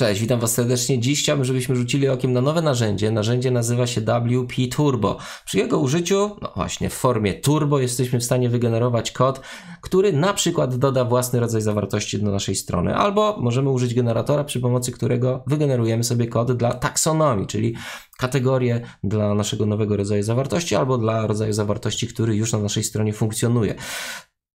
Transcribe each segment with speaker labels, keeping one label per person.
Speaker 1: Cześć, witam Was serdecznie. Dziś chciałbym, żebyśmy rzucili okiem na nowe narzędzie. Narzędzie nazywa się WP Turbo. Przy jego użyciu, no właśnie w formie turbo, jesteśmy w stanie wygenerować kod, który na przykład doda własny rodzaj zawartości do naszej strony, albo możemy użyć generatora, przy pomocy którego wygenerujemy sobie kod dla taksonomii, czyli kategorie dla naszego nowego rodzaju zawartości, albo dla rodzaju zawartości, który już na naszej stronie funkcjonuje.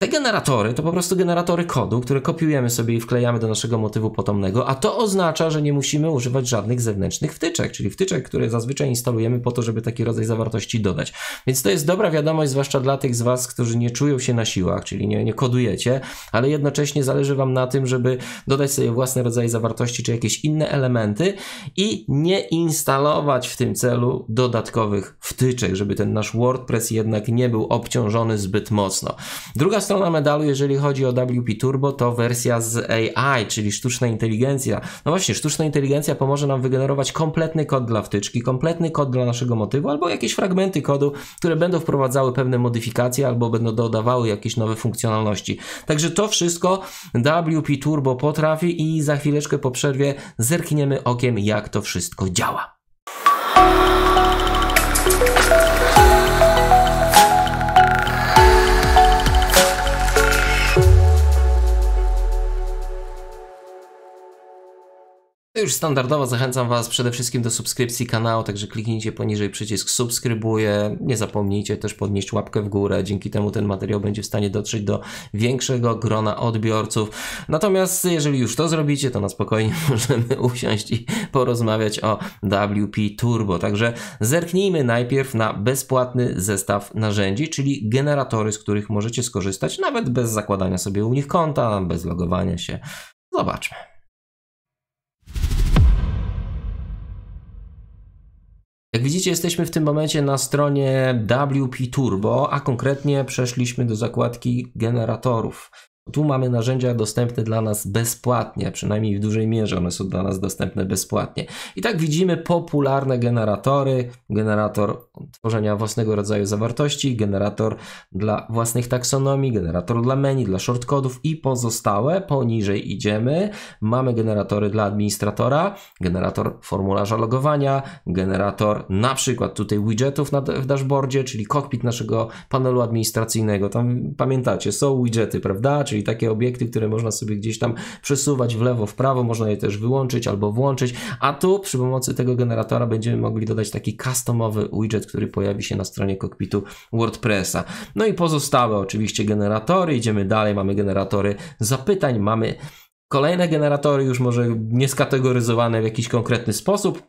Speaker 1: Te generatory to po prostu generatory kodu, które kopiujemy sobie i wklejamy do naszego motywu potomnego, a to oznacza, że nie musimy używać żadnych zewnętrznych wtyczek, czyli wtyczek, które zazwyczaj instalujemy po to, żeby taki rodzaj zawartości dodać. Więc to jest dobra wiadomość, zwłaszcza dla tych z Was, którzy nie czują się na siłach, czyli nie, nie kodujecie, ale jednocześnie zależy Wam na tym, żeby dodać sobie własne rodzaje zawartości czy jakieś inne elementy i nie instalować w tym celu dodatkowych wtyczek, żeby ten nasz WordPress jednak nie był obciążony zbyt mocno. Druga strona medalu, jeżeli chodzi o WP Turbo, to wersja z AI, czyli sztuczna inteligencja. No właśnie, sztuczna inteligencja pomoże nam wygenerować kompletny kod dla wtyczki, kompletny kod dla naszego motywu, albo jakieś fragmenty kodu, które będą wprowadzały pewne modyfikacje, albo będą dodawały jakieś nowe funkcjonalności. Także to wszystko WP Turbo potrafi i za chwileczkę po przerwie zerkniemy okiem, jak to wszystko działa. już standardowo zachęcam Was przede wszystkim do subskrypcji kanału, także kliknijcie poniżej przycisk subskrybuję. Nie zapomnijcie też podnieść łapkę w górę, dzięki temu ten materiał będzie w stanie dotrzeć do większego grona odbiorców. Natomiast jeżeli już to zrobicie, to na spokojnie możemy usiąść i porozmawiać o WP Turbo. Także zerknijmy najpierw na bezpłatny zestaw narzędzi, czyli generatory, z których możecie skorzystać nawet bez zakładania sobie u nich konta, bez logowania się. Zobaczmy. Jak widzicie, jesteśmy w tym momencie na stronie WP Turbo, a konkretnie przeszliśmy do zakładki generatorów. Tu mamy narzędzia dostępne dla nas bezpłatnie, przynajmniej w dużej mierze one są dla nas dostępne bezpłatnie. I tak widzimy popularne generatory, generator tworzenia własnego rodzaju zawartości, generator dla własnych taksonomii, generator dla menu, dla shortcodów i pozostałe. Poniżej idziemy, mamy generatory dla administratora, generator formularza logowania, generator na przykład tutaj widgetów na, w dashboardzie, czyli kokpit naszego panelu administracyjnego. Tam pamiętacie, są widgety, prawda? Czyli czyli takie obiekty, które można sobie gdzieś tam przesuwać w lewo, w prawo, można je też wyłączyć albo włączyć, a tu przy pomocy tego generatora będziemy mogli dodać taki customowy widget, który pojawi się na stronie kokpitu WordPressa. No i pozostałe oczywiście generatory, idziemy dalej, mamy generatory zapytań, mamy Kolejne generatory już może nieskategoryzowane w jakiś konkretny sposób,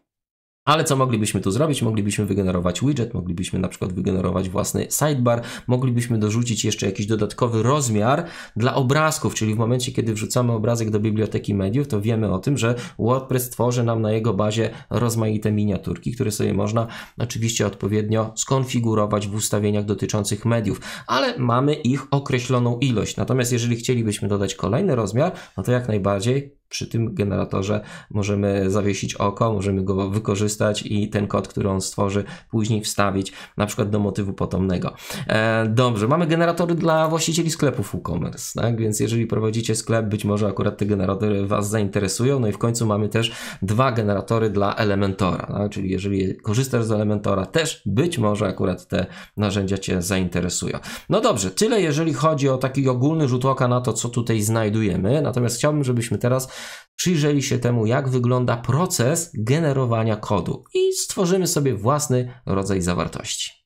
Speaker 1: ale co moglibyśmy tu zrobić? Moglibyśmy wygenerować widget, moglibyśmy na przykład wygenerować własny sidebar, moglibyśmy dorzucić jeszcze jakiś dodatkowy rozmiar dla obrazków, czyli w momencie, kiedy wrzucamy obrazek do biblioteki mediów, to wiemy o tym, że WordPress tworzy nam na jego bazie rozmaite miniaturki, które sobie można oczywiście odpowiednio skonfigurować w ustawieniach dotyczących mediów, ale mamy ich określoną ilość. Natomiast jeżeli chcielibyśmy dodać kolejny rozmiar, no to jak najbardziej przy tym generatorze możemy zawiesić oko, możemy go wykorzystać i ten kod, który on stworzy, później wstawić na przykład do motywu potomnego. E, dobrze, mamy generatory dla właścicieli sklepów e-commerce, tak? więc jeżeli prowadzicie sklep, być może akurat te generatory Was zainteresują. No i w końcu mamy też dwa generatory dla Elementora, tak? czyli jeżeli korzystasz z Elementora, też być może akurat te narzędzia Cię zainteresują. No dobrze, tyle jeżeli chodzi o taki ogólny rzut oka na to, co tutaj znajdujemy. Natomiast chciałbym, żebyśmy teraz przyjrzeli się temu, jak wygląda proces generowania kodu i stworzymy sobie własny rodzaj zawartości.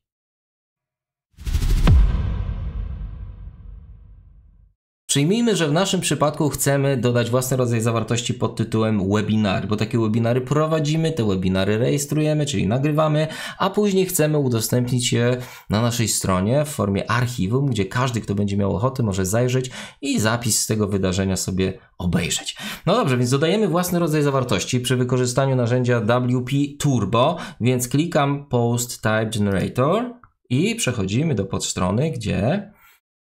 Speaker 1: Przyjmijmy, że w naszym przypadku chcemy dodać własny rodzaj zawartości pod tytułem webinar, bo takie webinary prowadzimy, te webinary rejestrujemy, czyli nagrywamy, a później chcemy udostępnić je na naszej stronie w formie archiwum, gdzie każdy, kto będzie miał ochotę, może zajrzeć i zapis z tego wydarzenia sobie obejrzeć. No dobrze, więc dodajemy własny rodzaj zawartości przy wykorzystaniu narzędzia WP Turbo, więc klikam Post Type Generator i przechodzimy do podstrony, gdzie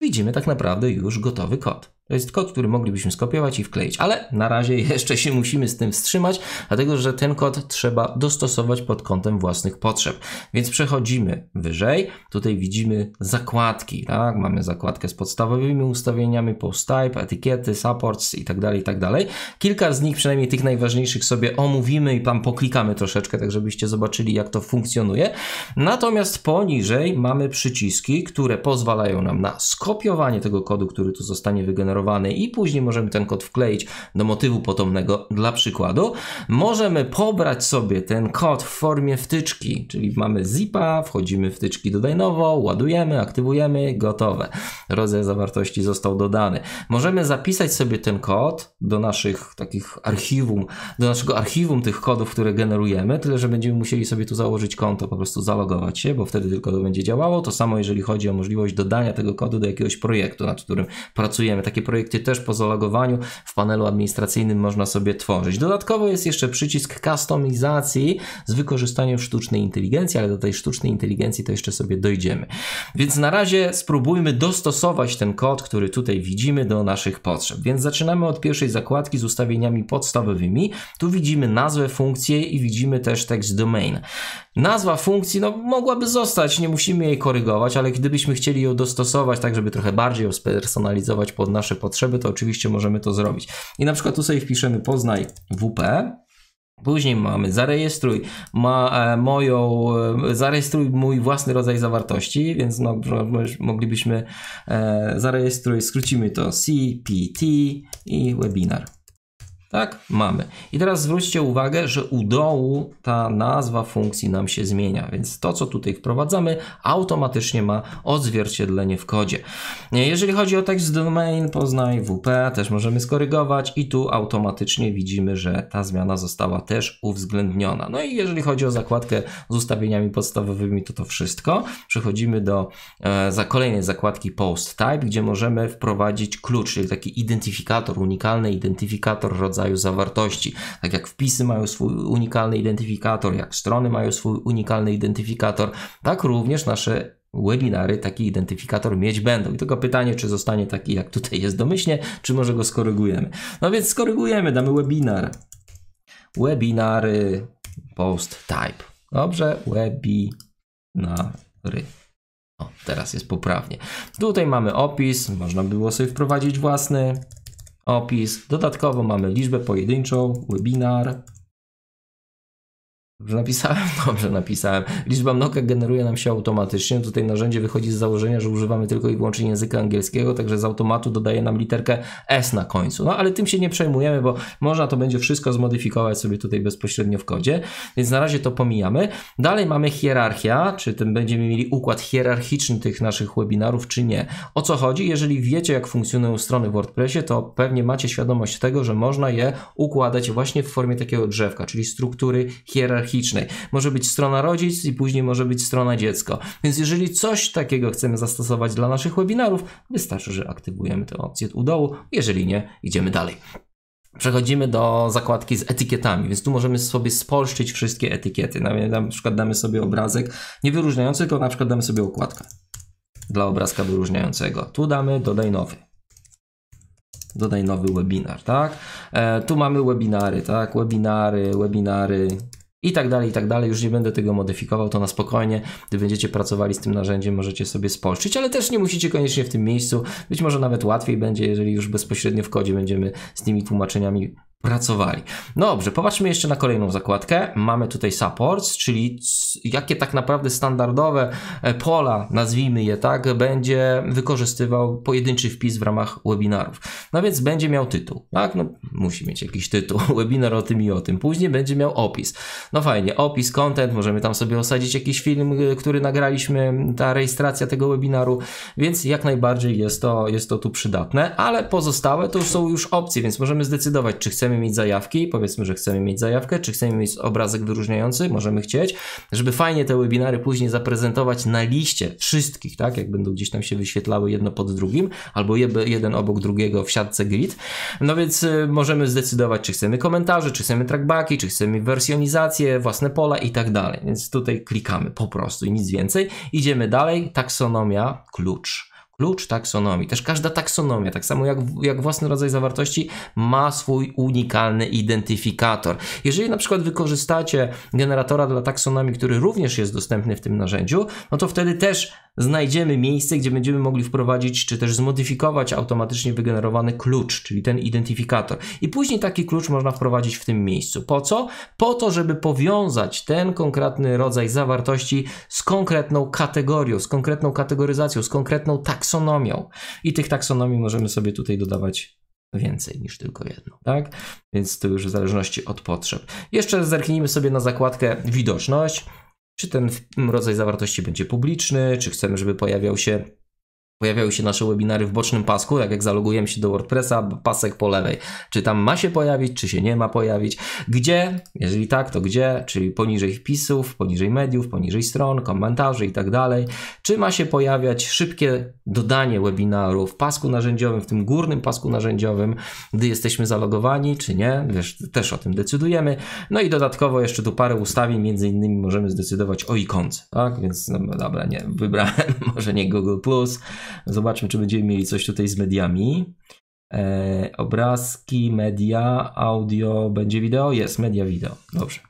Speaker 1: widzimy tak naprawdę już gotowy kod. To jest kod, który moglibyśmy skopiować i wkleić, ale na razie jeszcze się musimy z tym wstrzymać, dlatego że ten kod trzeba dostosować pod kątem własnych potrzeb. Więc przechodzimy wyżej. Tutaj widzimy zakładki, tak? Mamy zakładkę z podstawowymi ustawieniami, post type, etykiety, supports itd., tak itd. Tak Kilka z nich, przynajmniej tych najważniejszych sobie omówimy i tam poklikamy troszeczkę, tak żebyście zobaczyli jak to funkcjonuje. Natomiast poniżej mamy przyciski, które pozwalają nam na skopiowanie tego kodu, który tu zostanie wygenerowany i później możemy ten kod wkleić do motywu potomnego dla przykładu. Możemy pobrać sobie ten kod w formie wtyczki, czyli mamy zipa, wchodzimy wtyczki dodaj nowo, ładujemy, aktywujemy, gotowe. Rodzaj zawartości został dodany. Możemy zapisać sobie ten kod do naszych takich archiwum, do naszego archiwum tych kodów, które generujemy, tyle że będziemy musieli sobie tu założyć konto, po prostu zalogować się, bo wtedy tylko to będzie działało. To samo jeżeli chodzi o możliwość dodania tego kodu do jakiegoś projektu, nad którym pracujemy. Takie takie projekty też po zalogowaniu w panelu administracyjnym można sobie tworzyć. Dodatkowo jest jeszcze przycisk kustomizacji z wykorzystaniem sztucznej inteligencji, ale do tej sztucznej inteligencji to jeszcze sobie dojdziemy. Więc na razie spróbujmy dostosować ten kod, który tutaj widzimy do naszych potrzeb. Więc zaczynamy od pierwszej zakładki z ustawieniami podstawowymi. Tu widzimy nazwę funkcji i widzimy też tekst domain. Nazwa funkcji no, mogłaby zostać, nie musimy jej korygować, ale gdybyśmy chcieli ją dostosować tak, żeby trochę bardziej ją spersonalizować pod nasze nasze potrzeby, to oczywiście możemy to zrobić. I na przykład tu sobie wpiszemy Poznaj WP, Później mamy zarejestruj ma, e, moją, e, zarejestruj mój własny rodzaj zawartości, więc no, moglibyśmy e, zarejestruj, skrócimy to CPT i webinar. Tak? Mamy. I teraz zwróćcie uwagę, że u dołu ta nazwa funkcji nam się zmienia, więc to, co tutaj wprowadzamy, automatycznie ma odzwierciedlenie w kodzie. Jeżeli chodzi o tekst domain, poznaj WP, też możemy skorygować i tu automatycznie widzimy, że ta zmiana została też uwzględniona. No i jeżeli chodzi o zakładkę z ustawieniami podstawowymi, to to wszystko. Przechodzimy do e, za kolejnej zakładki post type, gdzie możemy wprowadzić klucz, czyli taki identyfikator, unikalny identyfikator rodzaju rodzaju zawartości. Tak jak wpisy mają swój unikalny identyfikator, jak strony mają swój unikalny identyfikator, tak również nasze webinary taki identyfikator mieć będą. I tylko pytanie, czy zostanie taki, jak tutaj jest domyślnie, czy może go skorygujemy. No więc skorygujemy, damy webinar. Webinary post type. Dobrze, webinary. O, teraz jest poprawnie. Tutaj mamy opis, można było sobie wprowadzić własny opis. Dodatkowo mamy liczbę pojedynczą, webinar, Dobrze napisałem? Dobrze napisałem. Liczba mnoga generuje nam się automatycznie. Tutaj narzędzie wychodzi z założenia, że używamy tylko i wyłącznie języka angielskiego, także z automatu dodaje nam literkę S na końcu. No ale tym się nie przejmujemy, bo można to będzie wszystko zmodyfikować sobie tutaj bezpośrednio w kodzie, więc na razie to pomijamy. Dalej mamy hierarchia, czy tym będziemy mieli układ hierarchiczny tych naszych webinarów, czy nie. O co chodzi? Jeżeli wiecie, jak funkcjonują strony w WordPressie, to pewnie macie świadomość tego, że można je układać właśnie w formie takiego drzewka, czyli struktury hierarchicznej hierarchicznej. Może być strona rodzic i później może być strona dziecko. Więc jeżeli coś takiego chcemy zastosować dla naszych webinarów, wystarczy, że aktywujemy tę opcję u dołu. Jeżeli nie, idziemy dalej. Przechodzimy do zakładki z etykietami, więc tu możemy sobie spolszczyć wszystkie etykiety. Na przykład damy sobie obrazek nie wyróżniający, tylko na przykład damy sobie okładkę dla obrazka wyróżniającego. Tu damy dodaj nowy. Dodaj nowy webinar, tak? E, tu mamy webinary, tak? Webinary, webinary, i tak dalej, i tak dalej. Już nie będę tego modyfikował, to na spokojnie. Gdy będziecie pracowali z tym narzędziem, możecie sobie spolszczyć, ale też nie musicie koniecznie w tym miejscu. Być może nawet łatwiej będzie, jeżeli już bezpośrednio w kodzie będziemy z tymi tłumaczeniami pracowali. No dobrze, popatrzmy jeszcze na kolejną zakładkę. Mamy tutaj supports, czyli jakie tak naprawdę standardowe e, pola, nazwijmy je tak, będzie wykorzystywał pojedynczy wpis w ramach webinarów. No więc będzie miał tytuł, tak? No, musi mieć jakiś tytuł, webinar o tym i o tym. Później będzie miał opis. No fajnie, opis, content, możemy tam sobie osadzić jakiś film, y, który nagraliśmy, ta rejestracja tego webinaru, więc jak najbardziej jest to, jest to tu przydatne, ale pozostałe to są już opcje, więc możemy zdecydować, czy chcemy mieć zajawki, powiedzmy, że chcemy mieć zajawkę, czy chcemy mieć obrazek wyróżniający, możemy chcieć, żeby fajnie te webinary później zaprezentować na liście wszystkich, tak? Jak będą gdzieś tam się wyświetlały jedno pod drugim, albo jeden obok drugiego wsiadł siatce grid. No więc y, możemy zdecydować, czy chcemy komentarze czy chcemy trackbacki, czy chcemy wersjonizację, własne pola i tak dalej. Więc tutaj klikamy po prostu i nic więcej. Idziemy dalej. Taksonomia, klucz klucz taksonomii. Też każda taksonomia, tak samo jak, jak własny rodzaj zawartości, ma swój unikalny identyfikator. Jeżeli na przykład wykorzystacie generatora dla taksonomii, który również jest dostępny w tym narzędziu, no to wtedy też znajdziemy miejsce, gdzie będziemy mogli wprowadzić czy też zmodyfikować automatycznie wygenerowany klucz, czyli ten identyfikator. I później taki klucz można wprowadzić w tym miejscu. Po co? Po to, żeby powiązać ten konkretny rodzaj zawartości z konkretną kategorią, z konkretną kategoryzacją, z konkretną taksonomią. I tych taksonomii możemy sobie tutaj dodawać więcej niż tylko jedno, tak? Więc to już w zależności od potrzeb. Jeszcze zerknijmy sobie na zakładkę widoczność. Czy ten rodzaj zawartości będzie publiczny, czy chcemy, żeby pojawiał się pojawiały się nasze webinary w bocznym pasku, jak jak zalogujemy się do WordPressa, pasek po lewej. Czy tam ma się pojawić, czy się nie ma pojawić, gdzie, jeżeli tak, to gdzie, czyli poniżej wpisów, poniżej mediów, poniżej stron, komentarzy i tak dalej. Czy ma się pojawiać szybkie dodanie webinaru w pasku narzędziowym, w tym górnym pasku narzędziowym, gdy jesteśmy zalogowani, czy nie, wiesz, też o tym decydujemy. No i dodatkowo jeszcze tu parę ustawień, między innymi możemy zdecydować o ikonce, tak, więc no, dobra, nie, wybrałem może nie Google+, Zobaczmy, czy będziemy mieli coś tutaj z mediami. E, obrazki, media, audio, będzie wideo? Jest, media, wideo. Dobrze.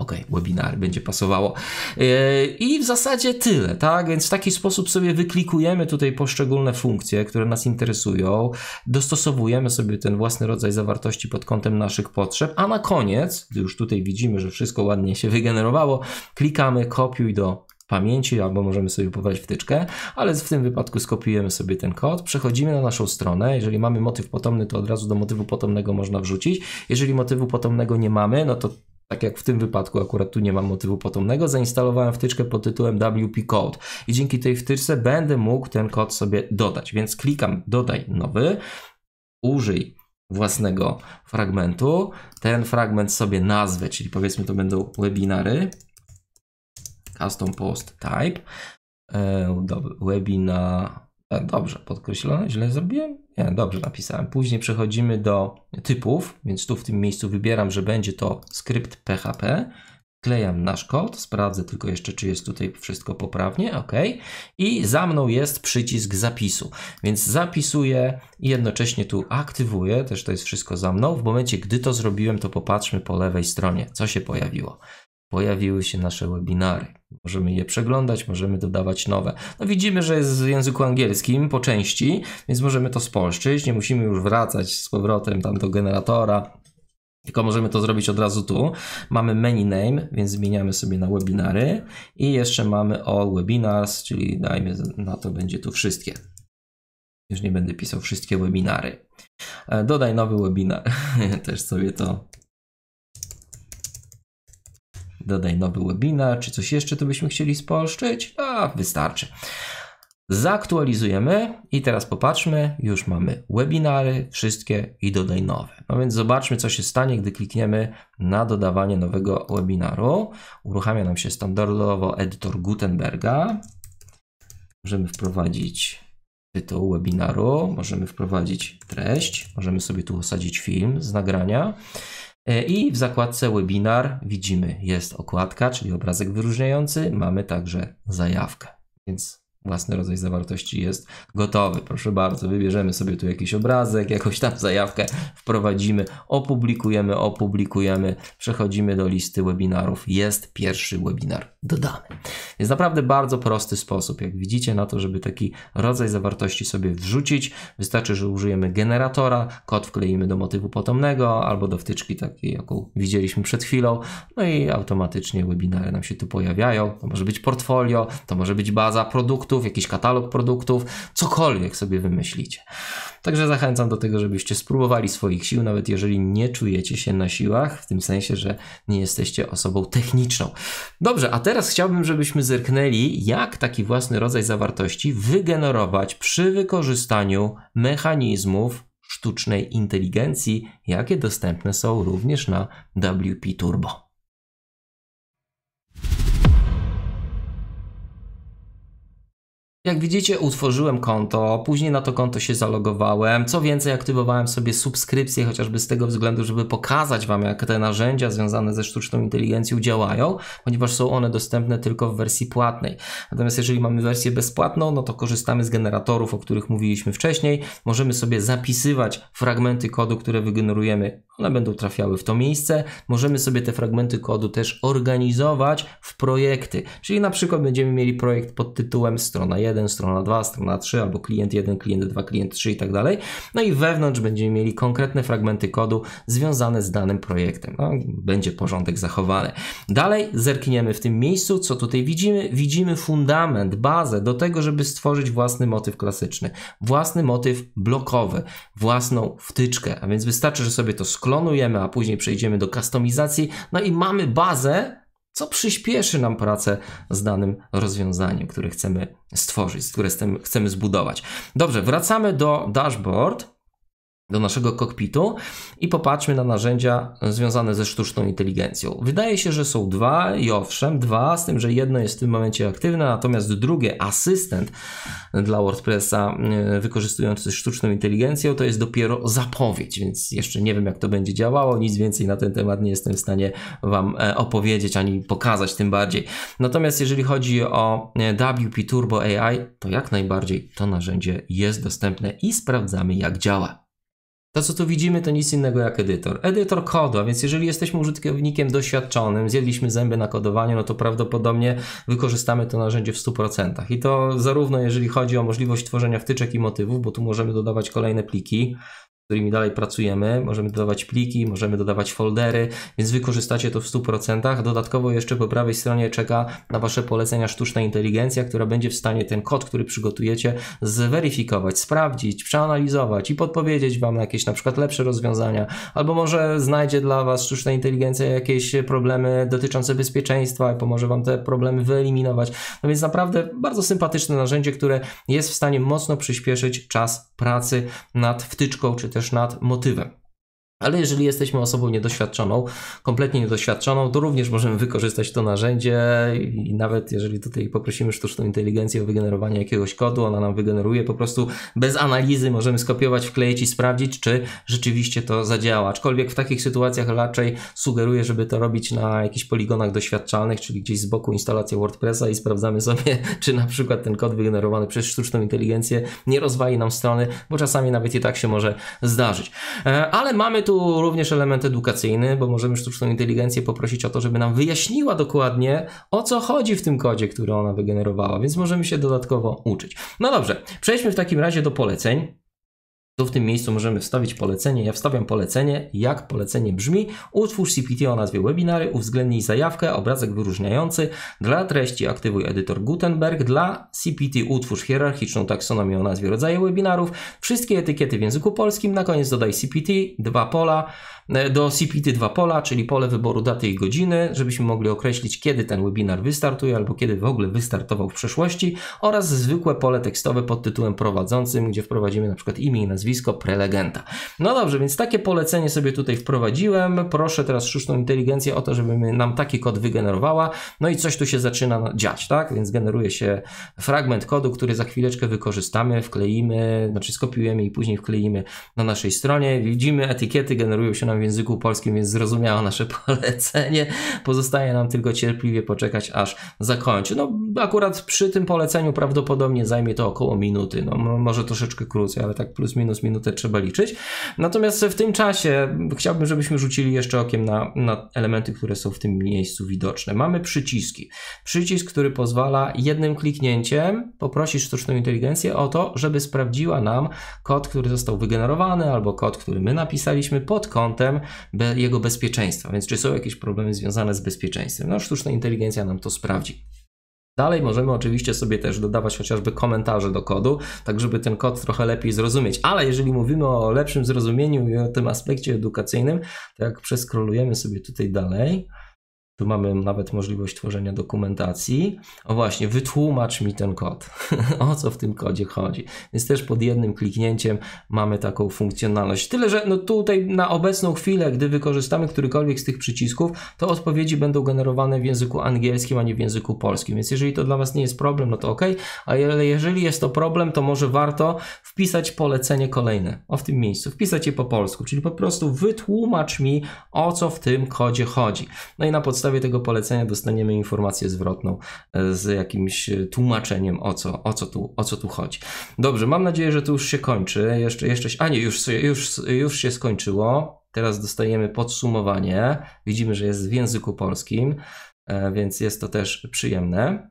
Speaker 1: OK, webinar będzie pasowało. E, I w zasadzie tyle, tak? Więc w taki sposób sobie wyklikujemy tutaj poszczególne funkcje, które nas interesują, dostosowujemy sobie ten własny rodzaj zawartości pod kątem naszych potrzeb, a na koniec, gdy już tutaj widzimy, że wszystko ładnie się wygenerowało, klikamy kopiuj do pamięci, albo możemy sobie pobrać wtyczkę, ale w tym wypadku skopiujemy sobie ten kod, przechodzimy na naszą stronę. Jeżeli mamy motyw potomny, to od razu do motywu potomnego można wrzucić. Jeżeli motywu potomnego nie mamy, no to tak jak w tym wypadku, akurat tu nie mam motywu potomnego, zainstalowałem wtyczkę pod tytułem WP Code i dzięki tej wtyczce będę mógł ten kod sobie dodać. Więc klikam dodaj nowy, użyj własnego fragmentu, ten fragment sobie nazwę, czyli powiedzmy to będą webinary, custom post type, e, webina, e, dobrze podkreślone, źle zrobiłem? Nie, dobrze napisałem. Później przechodzimy do typów, więc tu w tym miejscu wybieram, że będzie to skrypt PHP. Klejam nasz kod, sprawdzę tylko jeszcze, czy jest tutaj wszystko poprawnie, ok. I za mną jest przycisk zapisu, więc zapisuję i jednocześnie tu aktywuję, też to jest wszystko za mną. W momencie, gdy to zrobiłem, to popatrzmy po lewej stronie, co się pojawiło pojawiły się nasze webinary. Możemy je przeglądać, możemy dodawać nowe. No widzimy, że jest w języku angielskim po części, więc możemy to spolszczyć. Nie musimy już wracać z powrotem tam do generatora, tylko możemy to zrobić od razu tu. Mamy menu name, więc zmieniamy sobie na webinary i jeszcze mamy all webinars, czyli dajmy na to będzie tu wszystkie. Już nie będę pisał wszystkie webinary. E, dodaj nowy webinar. Też sobie to dodaj nowy webinar, czy coś jeszcze to byśmy chcieli spolszczyć, a wystarczy. Zaktualizujemy i teraz popatrzmy, już mamy webinary, wszystkie i dodaj nowe. No więc zobaczmy, co się stanie, gdy klikniemy na dodawanie nowego webinaru. Uruchamia nam się standardowo edytor Gutenberga. Możemy wprowadzić tytuł webinaru, możemy wprowadzić treść, możemy sobie tu osadzić film z nagrania. E, I w zakładce webinar widzimy, jest okładka, czyli obrazek wyróżniający, mamy także zajawkę. Więc własny rodzaj zawartości jest gotowy. Proszę bardzo, wybierzemy sobie tu jakiś obrazek, jakąś tam zajawkę wprowadzimy, opublikujemy, opublikujemy, przechodzimy do listy webinarów. Jest pierwszy webinar dodany. Jest naprawdę bardzo prosty sposób, jak widzicie, na to, żeby taki rodzaj zawartości sobie wrzucić. Wystarczy, że użyjemy generatora, kod wkleimy do motywu potomnego albo do wtyczki takiej, jaką widzieliśmy przed chwilą, no i automatycznie webinary nam się tu pojawiają. To może być portfolio, to może być baza produktów, produktów, jakiś katalog produktów, cokolwiek sobie wymyślicie. Także zachęcam do tego, żebyście spróbowali swoich sił, nawet jeżeli nie czujecie się na siłach, w tym sensie, że nie jesteście osobą techniczną. Dobrze, a teraz chciałbym, żebyśmy zerknęli, jak taki własny rodzaj zawartości wygenerować przy wykorzystaniu mechanizmów sztucznej inteligencji, jakie dostępne są również na WP Turbo. Jak widzicie, utworzyłem konto, później na to konto się zalogowałem. Co więcej, aktywowałem sobie subskrypcję, chociażby z tego względu, żeby pokazać Wam, jak te narzędzia związane ze sztuczną inteligencją działają, ponieważ są one dostępne tylko w wersji płatnej. Natomiast jeżeli mamy wersję bezpłatną, no to korzystamy z generatorów, o których mówiliśmy wcześniej. Możemy sobie zapisywać fragmenty kodu, które wygenerujemy. One będą trafiały w to miejsce. Możemy sobie te fragmenty kodu też organizować w projekty. Czyli na przykład będziemy mieli projekt pod tytułem strona 1 1, strona 2, strona 3, albo klient 1, klient 2, klient 3 i tak dalej. No i wewnątrz będziemy mieli konkretne fragmenty kodu związane z danym projektem. No, będzie porządek zachowany. Dalej zerkniemy w tym miejscu, co tutaj widzimy. Widzimy fundament, bazę do tego, żeby stworzyć własny motyw klasyczny, własny motyw blokowy, własną wtyczkę. A więc wystarczy, że sobie to sklonujemy, a później przejdziemy do kustomizacji, no i mamy bazę, co przyspieszy nam pracę z danym rozwiązaniem, które chcemy stworzyć, które chcemy zbudować. Dobrze, wracamy do dashboard do naszego kokpitu i popatrzmy na narzędzia związane ze sztuczną inteligencją. Wydaje się, że są dwa i owszem, dwa, z tym, że jedno jest w tym momencie aktywne, natomiast drugie, asystent dla WordPressa e, wykorzystujący sztuczną inteligencję, to jest dopiero zapowiedź, więc jeszcze nie wiem, jak to będzie działało, nic więcej na ten temat nie jestem w stanie Wam e, opowiedzieć ani pokazać tym bardziej. Natomiast jeżeli chodzi o e, WP Turbo AI, to jak najbardziej to narzędzie jest dostępne i sprawdzamy, jak działa. To, co tu widzimy, to nic innego jak edytor. Edytor kodu, a więc jeżeli jesteśmy użytkownikiem doświadczonym, zjedliśmy zęby na kodowaniu, no to prawdopodobnie wykorzystamy to narzędzie w 100%. I to zarówno jeżeli chodzi o możliwość tworzenia wtyczek i motywów, bo tu możemy dodawać kolejne pliki, którymi dalej pracujemy. Możemy dodawać pliki, możemy dodawać foldery, więc wykorzystacie to w 100%. Dodatkowo jeszcze po prawej stronie czeka na Wasze polecenia sztuczna inteligencja, która będzie w stanie ten kod, który przygotujecie, zweryfikować, sprawdzić, przeanalizować i podpowiedzieć Wam jakieś na przykład lepsze rozwiązania, albo może znajdzie dla Was sztuczna inteligencja jakieś problemy dotyczące bezpieczeństwa i pomoże Wam te problemy wyeliminować. No więc naprawdę bardzo sympatyczne narzędzie, które jest w stanie mocno przyspieszyć czas pracy nad wtyczką czy też też nad motywem. Ale jeżeli jesteśmy osobą niedoświadczoną, kompletnie niedoświadczoną, to również możemy wykorzystać to narzędzie i nawet jeżeli tutaj poprosimy sztuczną inteligencję o wygenerowanie jakiegoś kodu, ona nam wygeneruje po prostu bez analizy, możemy skopiować, wkleić i sprawdzić, czy rzeczywiście to zadziała. Aczkolwiek w takich sytuacjach raczej sugeruję, żeby to robić na jakichś poligonach doświadczalnych, czyli gdzieś z boku instalacja WordPressa i sprawdzamy sobie, czy na przykład ten kod wygenerowany przez sztuczną inteligencję nie rozwali nam strony, bo czasami nawet i tak się może zdarzyć. E, ale mamy tu również element edukacyjny, bo możemy sztuczną inteligencję poprosić o to, żeby nam wyjaśniła dokładnie, o co chodzi w tym kodzie, który ona wygenerowała, więc możemy się dodatkowo uczyć. No dobrze, przejdźmy w takim razie do poleceń. Tu w tym miejscu możemy wstawić polecenie. Ja wstawiam polecenie. Jak polecenie brzmi? Utwórz CPT o nazwie webinary, uwzględnij zajawkę, obrazek wyróżniający. Dla treści aktywuj edytor Gutenberg. Dla CPT utwórz hierarchiczną taksonomię o nazwie rodzaje webinarów. Wszystkie etykiety w języku polskim. Na koniec dodaj CPT, dwa pola. E, do CPT dwa pola, czyli pole wyboru daty i godziny, żebyśmy mogli określić, kiedy ten webinar wystartuje albo kiedy w ogóle wystartował w przeszłości oraz zwykłe pole tekstowe pod tytułem prowadzącym, gdzie wprowadzimy na przykład imię i nazwisko nazwisko prelegenta. No dobrze, więc takie polecenie sobie tutaj wprowadziłem. Proszę teraz sztuczną inteligencję o to, żeby nam taki kod wygenerowała. No i coś tu się zaczyna dziać, tak? Więc generuje się fragment kodu, który za chwileczkę wykorzystamy, wkleimy, znaczy skopiujemy i później wkleimy na naszej stronie. Widzimy, etykiety generują się nam w języku polskim, więc zrozumiało nasze polecenie. Pozostaje nam tylko cierpliwie poczekać, aż zakończy. No akurat przy tym poleceniu prawdopodobnie zajmie to około minuty, no może troszeczkę krócej, ale tak plus minus minutę trzeba liczyć. Natomiast w tym czasie chciałbym, żebyśmy rzucili jeszcze okiem na, na elementy, które są w tym miejscu widoczne. Mamy przyciski. Przycisk, który pozwala jednym kliknięciem poprosić sztuczną inteligencję o to, żeby sprawdziła nam kod, który został wygenerowany albo kod, który my napisaliśmy pod kątem jego bezpieczeństwa. Więc czy są jakieś problemy związane z bezpieczeństwem? No, sztuczna inteligencja nam to sprawdzi. Dalej możemy oczywiście sobie też dodawać chociażby komentarze do kodu, tak żeby ten kod trochę lepiej zrozumieć. Ale jeżeli mówimy o lepszym zrozumieniu i o tym aspekcie edukacyjnym, to jak przeskrolujemy sobie tutaj dalej, tu mamy nawet możliwość tworzenia dokumentacji. O właśnie, wytłumacz mi ten kod. o co w tym kodzie chodzi? Więc też pod jednym kliknięciem mamy taką funkcjonalność. Tyle, że no tutaj na obecną chwilę, gdy wykorzystamy którykolwiek z tych przycisków, to odpowiedzi będą generowane w języku angielskim, a nie w języku polskim. Więc jeżeli to dla Was nie jest problem, no to ok, ale jeżeli jest to problem, to może warto wpisać polecenie kolejne. O w tym miejscu. Wpisać je po polsku, czyli po prostu wytłumacz mi, o co w tym kodzie chodzi. No i na podstawie podstawie tego polecenia dostaniemy informację zwrotną e, z jakimś e, tłumaczeniem o co, o co, tu, o co tu chodzi. Dobrze, mam nadzieję, że to już się kończy. Jeszcze, jeszcze, a nie, już, już, już się skończyło. Teraz dostajemy podsumowanie. Widzimy, że jest w języku polskim, e, więc jest to też przyjemne.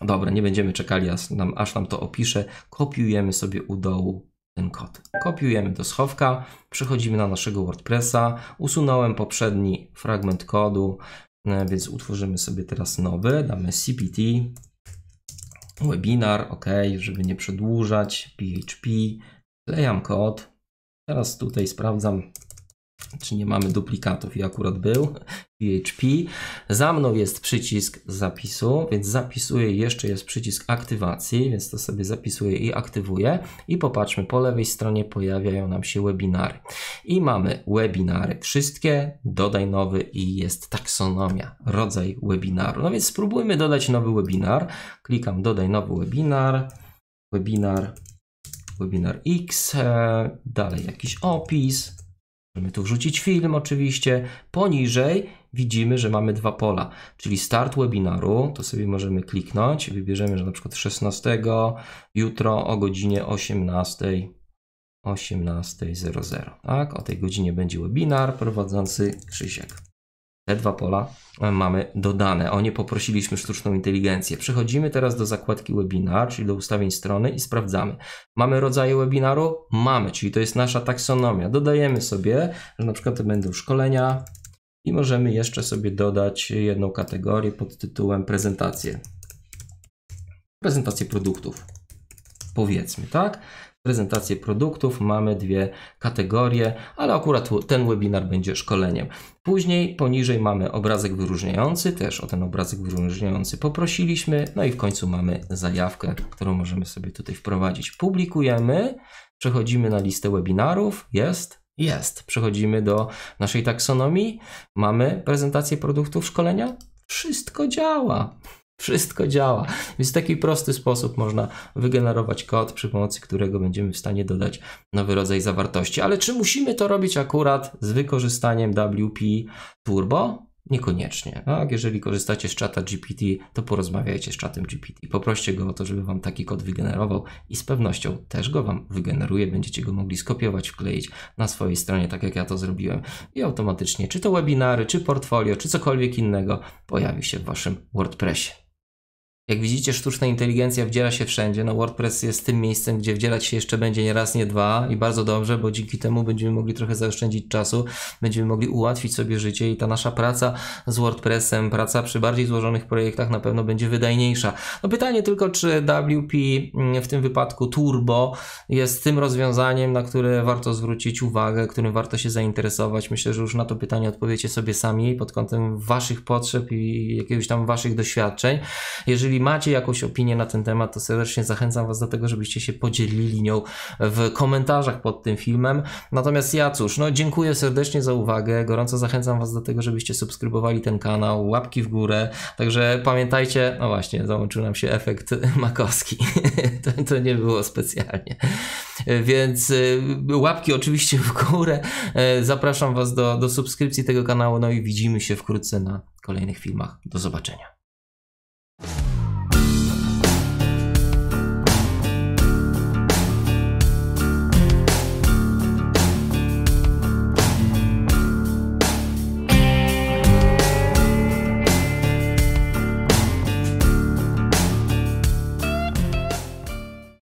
Speaker 1: Dobra, nie będziemy czekali, aż nam, aż nam to opisze. Kopiujemy sobie u dołu ten kod. Kopiujemy do schowka, przechodzimy na naszego WordPressa. Usunąłem poprzedni fragment kodu, e, więc utworzymy sobie teraz nowy. Damy CPT, webinar, ok, żeby nie przedłużać, PHP. Klejam kod. Teraz tutaj sprawdzam czy nie mamy duplikatów i akurat był PHP. Za mną jest przycisk zapisu, więc zapisuję, jeszcze jest przycisk aktywacji, więc to sobie zapisuję i aktywuję. I popatrzmy, po lewej stronie pojawiają nam się webinary. I mamy webinary wszystkie, dodaj nowy i jest taksonomia, rodzaj webinaru. No więc spróbujmy dodać nowy webinar. Klikam dodaj nowy webinar, webinar, webinar X, e, dalej jakiś opis, Możemy tu wrzucić film oczywiście. Poniżej widzimy, że mamy dwa pola, czyli start webinaru, to sobie możemy kliknąć, wybierzemy, że na przykład 16, jutro o godzinie 18. 18.00, tak? O tej godzinie będzie webinar prowadzący Krzysiek. Te dwa pola e, mamy dodane. O nie poprosiliśmy sztuczną inteligencję. Przechodzimy teraz do zakładki webinar, czyli do ustawień strony i sprawdzamy. Mamy rodzaje webinaru? Mamy, czyli to jest nasza taksonomia. Dodajemy sobie, że na przykład to będą szkolenia i możemy jeszcze sobie dodać jedną kategorię pod tytułem prezentacje. Prezentacje produktów. Powiedzmy, tak? prezentację produktów, mamy dwie kategorie, ale akurat ten webinar będzie szkoleniem. Później poniżej mamy obrazek wyróżniający, też o ten obrazek wyróżniający poprosiliśmy, no i w końcu mamy zajawkę, którą możemy sobie tutaj wprowadzić. Publikujemy, przechodzimy na listę webinarów, jest, jest. Przechodzimy do naszej taksonomii, mamy prezentację produktów szkolenia, wszystko działa. Wszystko działa. Więc w taki prosty sposób można wygenerować kod, przy pomocy którego będziemy w stanie dodać nowy rodzaj zawartości. Ale czy musimy to robić akurat z wykorzystaniem WP Turbo? Niekoniecznie. Tak? Jeżeli korzystacie z czata GPT, to porozmawiajcie z czatem GPT. Poproście go o to, żeby wam taki kod wygenerował i z pewnością też go wam wygeneruje. Będziecie go mogli skopiować, wkleić na swojej stronie, tak jak ja to zrobiłem. I automatycznie, czy to webinary, czy portfolio, czy cokolwiek innego, pojawi się w waszym WordPressie. Jak widzicie, sztuczna inteligencja wdziela się wszędzie. No WordPress jest tym miejscem, gdzie wdzielać się jeszcze będzie nie raz, nie dwa i bardzo dobrze, bo dzięki temu będziemy mogli trochę zaoszczędzić czasu, będziemy mogli ułatwić sobie życie i ta nasza praca z WordPressem, praca przy bardziej złożonych projektach na pewno będzie wydajniejsza. No pytanie tylko, czy WP, w tym wypadku Turbo, jest tym rozwiązaniem, na które warto zwrócić uwagę, którym warto się zainteresować. Myślę, że już na to pytanie odpowiecie sobie sami pod kątem waszych potrzeb i jakiegoś tam waszych doświadczeń. Jeżeli jeżeli macie jakąś opinię na ten temat, to serdecznie zachęcam Was do tego, żebyście się podzielili nią w komentarzach pod tym filmem. Natomiast ja cóż, no dziękuję serdecznie za uwagę. Gorąco zachęcam Was do tego, żebyście subskrybowali ten kanał, łapki w górę. Także pamiętajcie, no właśnie, załączył nam się efekt makowski. to, to nie było specjalnie. Więc y, łapki oczywiście w górę. E, zapraszam Was do, do subskrypcji tego kanału, no i widzimy się wkrótce na kolejnych filmach. Do zobaczenia.